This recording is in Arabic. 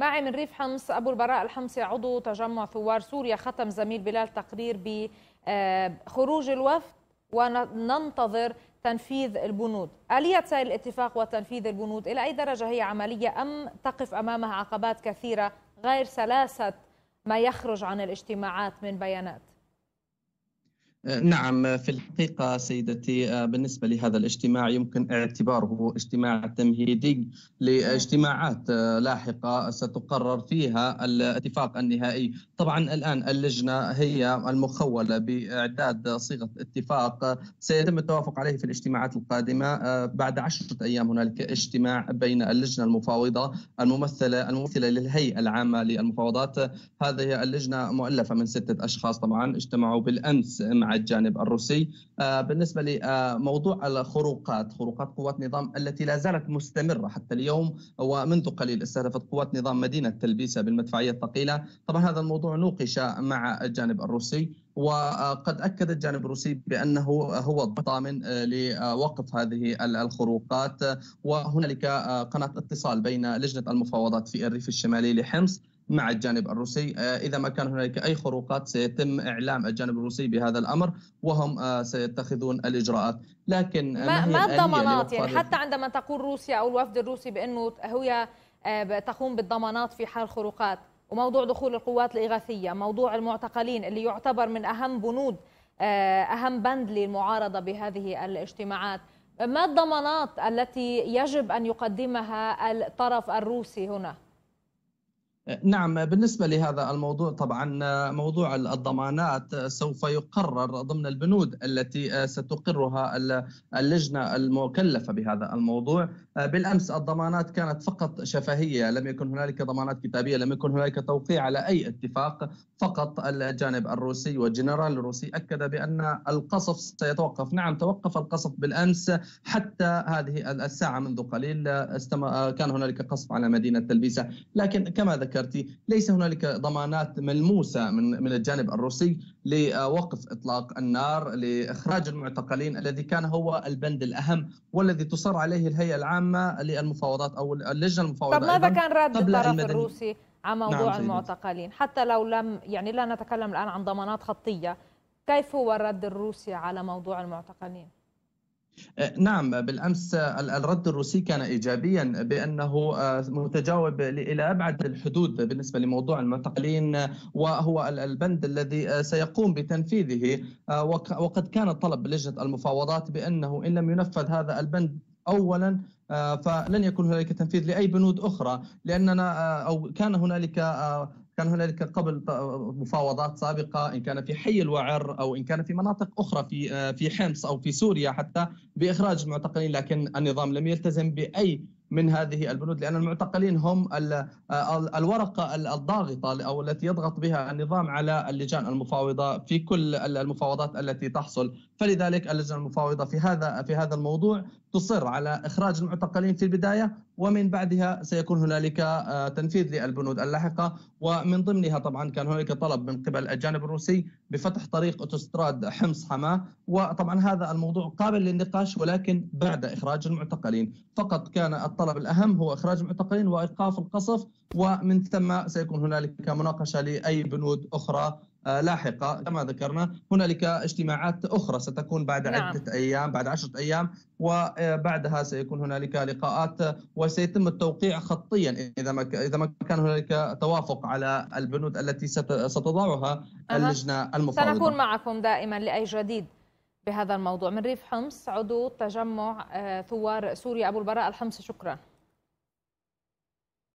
معي من ريف حمص ابو البراء الحمصي عضو تجمع ثوار سوريا ختم زميل بلال تقرير بخروج آه، الوفد وننتظر تنفيذ البنود آلية سير الاتفاق وتنفيذ البنود إلى أي درجة هي عملية أم تقف أمامها عقبات كثيرة غير سلاسة ما يخرج عن الاجتماعات من بيانات نعم في الحقيقة سيدتي آه، بالنسبة لهذا الاجتماع يمكن اعتباره اجتماع تمهيدي لاجتماعات آه، لاحقة ستقرر فيها الاتفاق النهائي طبعا الآن اللجنة هي المخولة بإعداد صيغة اتفاق سيتم التوافق عليه في الاجتماعات القادمة آه، بعد عشرة أيام هنالك اجتماع بين اللجنة المفاوضة الممثلة الممثلة للهيئة العامة للمفاوضات هذه اللجنة مؤلفة من ستة أشخاص طبعا اجتمعوا بالأمس مع الجانب الروسي آه، بالنسبه لموضوع الخروقات خروقات قوات نظام التي لا زالت مستمره حتى اليوم ومنذ قليل استهدفت قوات نظام مدينه تلبيسه بالمدفعيه الثقيله طبعا هذا الموضوع نوقش مع الجانب الروسي وقد اكد الجانب الروسي بانه هو الضامن آه، لوقف هذه الخروقات وهنالك آه، قناه اتصال بين لجنه المفاوضات في الريف الشمالي لحمص مع الجانب الروسي آه، إذا ما كان هناك أي خروقات سيتم إعلام الجانب الروسي بهذا الأمر وهم آه، سيتخذون الإجراءات لكن آه، ما, ما يعني الضمانات يعني حتى عندما تقول روسيا أو الوفد الروسي بأنه هي تقوم بالضمانات في حال خروقات وموضوع دخول القوات الإغاثية موضوع المعتقلين اللي يعتبر من أهم بنود أهم بند للمعارضة بهذه الاجتماعات ما الضمانات التي يجب أن يقدمها الطرف الروسي هنا؟ نعم بالنسبة لهذا الموضوع طبعا موضوع الضمانات سوف يقرر ضمن البنود التي ستقرها اللجنة المكلفة بهذا الموضوع بالأمس الضمانات كانت فقط شفهية لم يكن هنالك ضمانات كتابية لم يكن هنالك توقيع على أي اتفاق فقط الجانب الروسي والجنرال الروسي أكد بأن القصف سيتوقف نعم توقف القصف بالأمس حتى هذه الساعة منذ قليل كان هنالك قصف على مدينة تلبيسة لكن كما ذكرت ذكرتي ليس هنالك ضمانات ملموسه من من الجانب الروسي لوقف اطلاق النار لاخراج المعتقلين الذي كان هو البند الاهم والذي تصر عليه الهيئه العامه للمفاوضات او اللجنه المفاوضات طب ماذا كان رد الطرف المدني. الروسي عن موضوع نعم المعتقلين حتى لو لم يعني لا نتكلم الان عن ضمانات خطيه كيف هو الرد الروسي على موضوع المعتقلين أه، نعم بالامس الرد الروسي كان ايجابيا بانه أه، متجاوب الى ابعد الحدود بالنسبه لموضوع المعتقلين وهو البند الذي أه، سيقوم بتنفيذه وقد كان طلب لجنه المفاوضات بانه ان لم ينفذ هذا البند اولا فلن يكون هنالك تنفيذ لاي بنود اخرى لاننا او كان هنالك كان هنالك قبل مفاوضات سابقه ان كان في حي الوعر او ان كان في مناطق اخرى في آه، في حمص او في سوريا حتى باخراج المعتقلين لكن النظام لم يلتزم باي من هذه البنود لان المعتقلين هم آه، الورقه الضاغطه او التي يضغط بها النظام على اللجان المفاوضه في كل المفاوضات التي تحصل فلذلك اللجنه المفاوضه في هذا في هذا الموضوع تصر على اخراج المعتقلين في البدايه ومن بعدها سيكون هنالك آه، تنفيذ للبنود اللاحقه ومن ضمنها طبعا كان هنالك طلب من قبل الجانب الروسي بفتح طريق اوتوستراد حمص حماه وطبعا هذا الموضوع قابل للنقاش ولكن بعد إخراج المعتقلين فقط كان الطلب الأهم هو إخراج المعتقلين وإيقاف القصف ومن ثم سيكون هنالك مناقشة لأي بنود أخرى آه، لاحقة كما ذكرنا هنالك اجتماعات أخرى ستكون بعد نعم. عدة أيام بعد عشرة أيام وبعدها آه، سيكون هنالك لقاءات وسيتم التوقيع خطيا إذا ما إذا ما كان هنالك توافق على البنود التي ستضعها اللجنة المفاوضة سنكون معكم دائما لأي جديد بهذا الموضوع من ريف حمص عضو تجمع آه، ثوار سوريا أبو البراء الحمص شكرا